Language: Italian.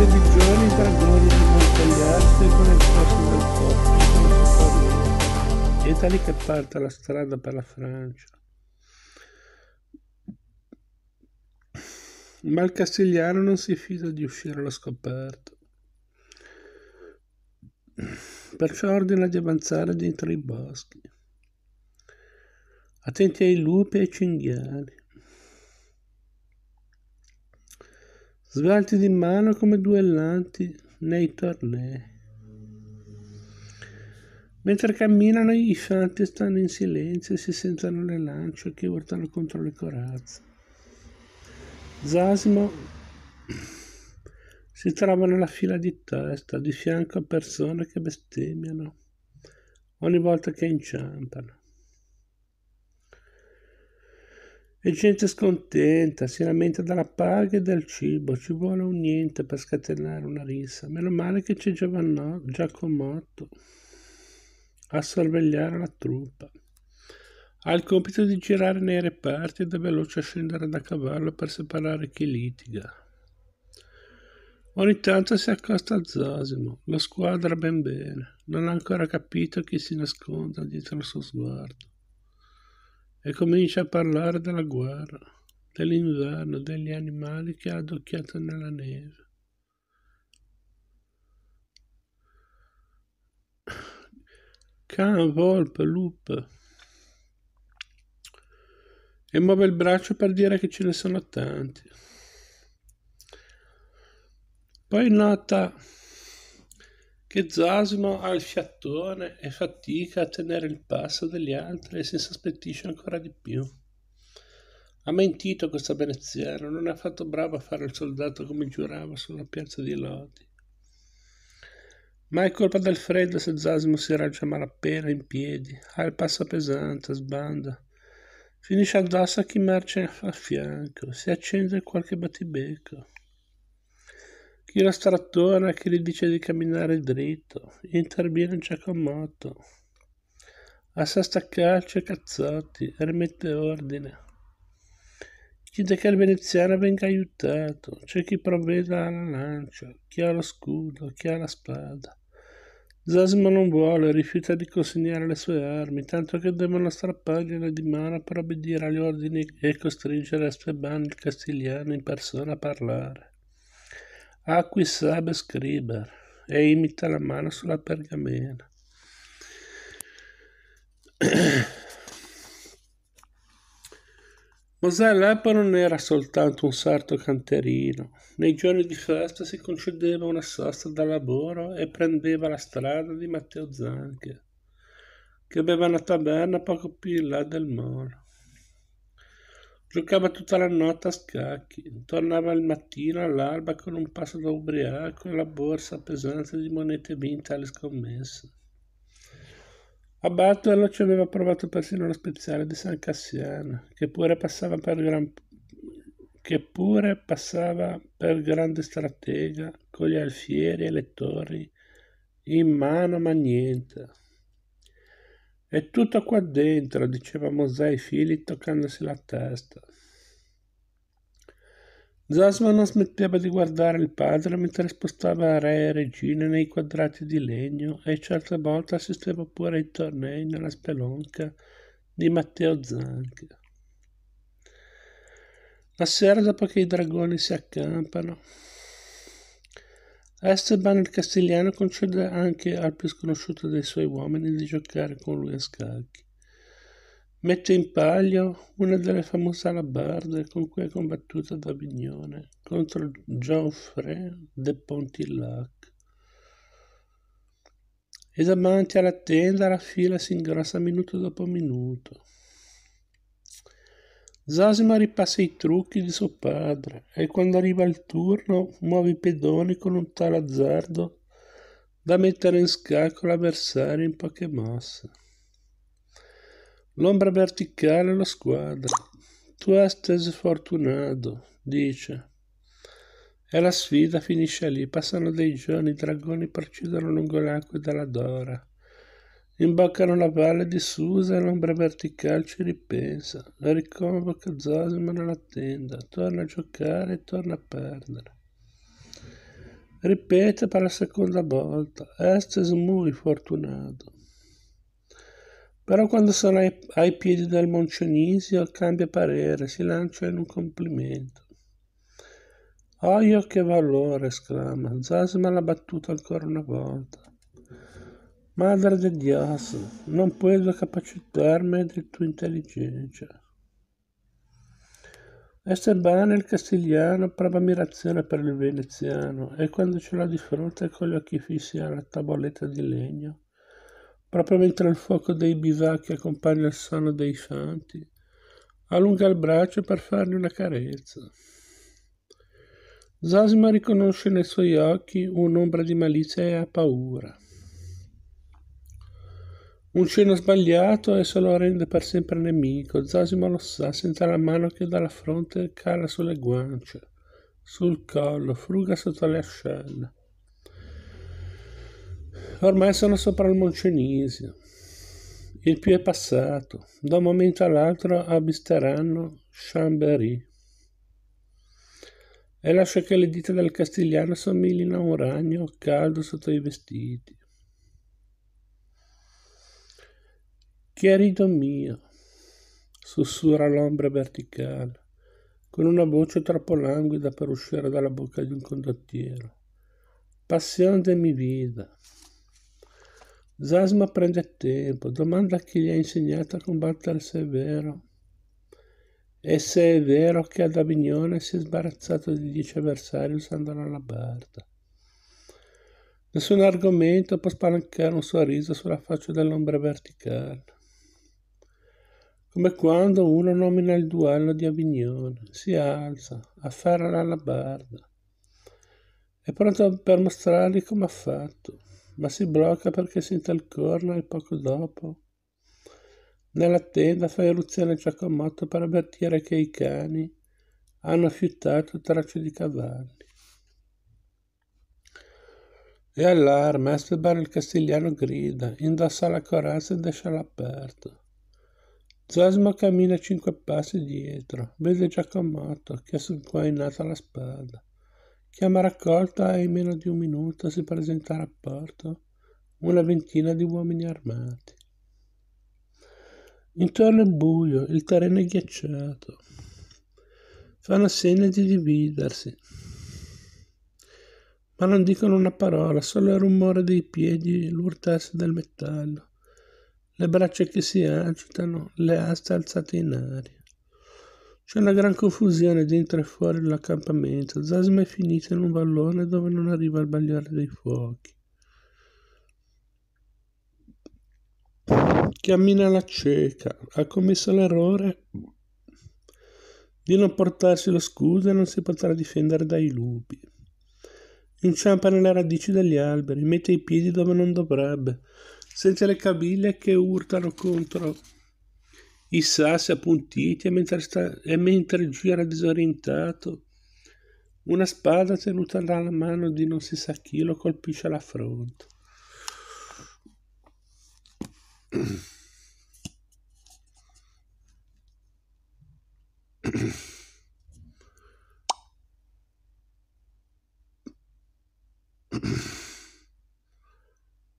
parlare di giovani dragoni di montagliarse con il passo del popolo, e da lì che parte la strada per la Francia. Ma il castigliano non si fida di uscire allo scoperto. Perciò ordina di avanzare dentro i boschi, attenti ai lupi e ai cinghiali svelti di mano come duellanti nei tornei. Mentre camminano i fanti stanno in silenzio e si sentono le lance che urtano contro le corazze. Zasimo si trova nella fila di testa, di fianco a persone che bestemmiano ogni volta che inciampano. E gente scontenta, si lamenta della paga e del cibo, ci vuole un niente per scatenare una rissa. Meno male che c'è Giovanno, Giacomotto a sorvegliare la truppa. Ha il compito di girare nei reparti ed è veloce a scendere da cavallo per separare chi litiga. Ogni tanto si accosta a Zosimo, lo squadra ben bene, non ha ancora capito chi si nasconda dietro il suo sguardo e comincia a parlare della guerra, dell'inverno, degli animali che ha adocchiato nella neve. Can, volpe, lupo. E muove il braccio per dire che ce ne sono tanti. Poi nota che Zasimo ha il fiatone e fatica a tenere il passo degli altri e si sospettisce ancora di più. Ha mentito questa veneziana, non è affatto bravo a fare il soldato come giurava sulla piazza di Lodi. Ma è colpa del freddo se Zasimo si raggia malapena in piedi, ha il passo pesante, sbanda. Finisce addosso a chi marcia a fianco, si accende qualche battibecco. Chi lo strattona, chi gli dice di camminare dritto, interviene Giacomotto. A Assasta calcio e cazzotti, rimette ordine. Chiede che il veneziano venga aiutato, c'è chi provveda alla lancia, chi ha lo scudo, chi ha la spada. Zasimo non vuole, rifiuta di consegnare le sue armi, tanto che devono strappargliele di mano per obbedire agli ordini e costringere Esteban il Castigliano in persona a parlare. Aquis sabe scriber e imita la mano sulla pergamena. Mosè Lepo non era soltanto un sarto canterino. Nei giorni di festa si concedeva una sosta da lavoro e prendeva la strada di Matteo Zanche, che aveva una taverna poco più in là del molo. Giocava tutta la notte a scacchi, tornava al mattino all'alba con un passo da ubriaco e la borsa pesante di monete vinte alle scommesse. A Bartolo ci aveva provato persino lo speziale di San Cassiano, che pure passava per, gran... che pure passava per grande stratega, con gli alfieri e le torri, in mano ma niente. È tutto qua dentro, diceva Mosè ai figli toccandosi la testa. Zasma non smetteva di guardare il padre mentre spostava re e regine nei quadrati di legno e certe volte assisteva pure ai tornei nella spelonca di Matteo Zanca. La sera dopo che i dragoni si accampano, Esteban il Castigliano concede anche al più sconosciuto dei suoi uomini di giocare con lui a scacchi. Mette in palio una delle famose alabarde con cui ha combattuto ad Avignone contro Geoffrey de Pontillac. E davanti alla tenda la fila si ingrassa minuto dopo minuto. Zosima ripassa i trucchi di suo padre e quando arriva il turno muove i pedoni con un tal azzardo da mettere in scacco l'avversario in poche mosse. L'ombra verticale lo squadra. Tu estes fortunato, dice. E la sfida finisce lì. Passano dei giorni, i dragoni procedono lungo l'acqua della Dora. Imboccano la valle di Susa e l'ombra verticale ci ripensa. La riconvoca Zosima nella tenda, torna a giocare e torna a perdere. Ripete per la seconda volta, estes muy fortunato. Però quando sono ai, ai piedi del Moncenisio cambia parere, si lancia in un complimento. Oio che valore, esclama, Zosima l'ha battuto ancora una volta. Madre de Dios, non puedo capacitarme de tua intelligenza. Esteban è il castigliano prova ammirazione per il veneziano e quando ce l'ha di fronte con gli occhi fissi alla tavoletta di legno, proprio mentre il fuoco dei bivacchi accompagna il sonno dei santi, allunga il braccio per fargli una carezza. Zasima riconosce nei suoi occhi un'ombra di malizia e ha paura. Un Uncino sbagliato e se lo rende per sempre nemico. Zosimo lo sa, senta la mano che dalla fronte cala sulle guance, sul collo, fruga sotto le ascelle. Ormai sono sopra il Moncenisio. Il più è passato. Da un momento all'altro abisteranno Chambéry. E lascia che le dita del castigliano somiglino a un ragno caldo sotto i vestiti. Chiarito mio, sussurra l'ombra verticale, con una voce troppo languida per uscire dalla bocca di un condottiero. Passione de mi vida. Zasma prende tempo, domanda a chi gli ha insegnato a combattere se è vero. E se è vero che ad Avignone si è sbarazzato di dieci avversari usando la barda. Nessun argomento può spalancare un sorriso sulla faccia dell'ombra verticale come quando uno nomina il duello di Avignone, si alza, afferra l'alabarda, è pronto per mostrargli come ha fatto, ma si blocca perché sente il corno e poco dopo. Nella tenda fa eruzione giacomotto per avvertire che i cani hanno fiutato tracce di cavalli. E all'arma Esteban il castigliano grida, indossa la corazza ed esce all'aperto. Zasma cammina cinque passi dietro, vede Giacomatto che ha sguainata la spada. Chiama raccolta e in meno di un minuto si presenta a rapporto una ventina di uomini armati. Intorno è buio, il terreno è ghiacciato. Fanno segno di dividersi, ma non dicono una parola, solo il rumore dei piedi, l'urtarsi del metallo le braccia che si agitano, le aste alzate in aria. C'è una gran confusione dentro e fuori dall'accampamento. Zasma è finita in un vallone dove non arriva il bagliore dei fuochi. Cammina alla cieca. Ha commesso l'errore di non portarsi lo scudo e non si potrà difendere dai lupi. Inciampa nelle radici degli alberi, mette i piedi dove non dovrebbe, senza le cabile che urtano contro i sassi appuntiti e mentre, sta, e mentre gira disorientato una spada tenuta dalla mano di non si sa chi lo colpisce alla fronte.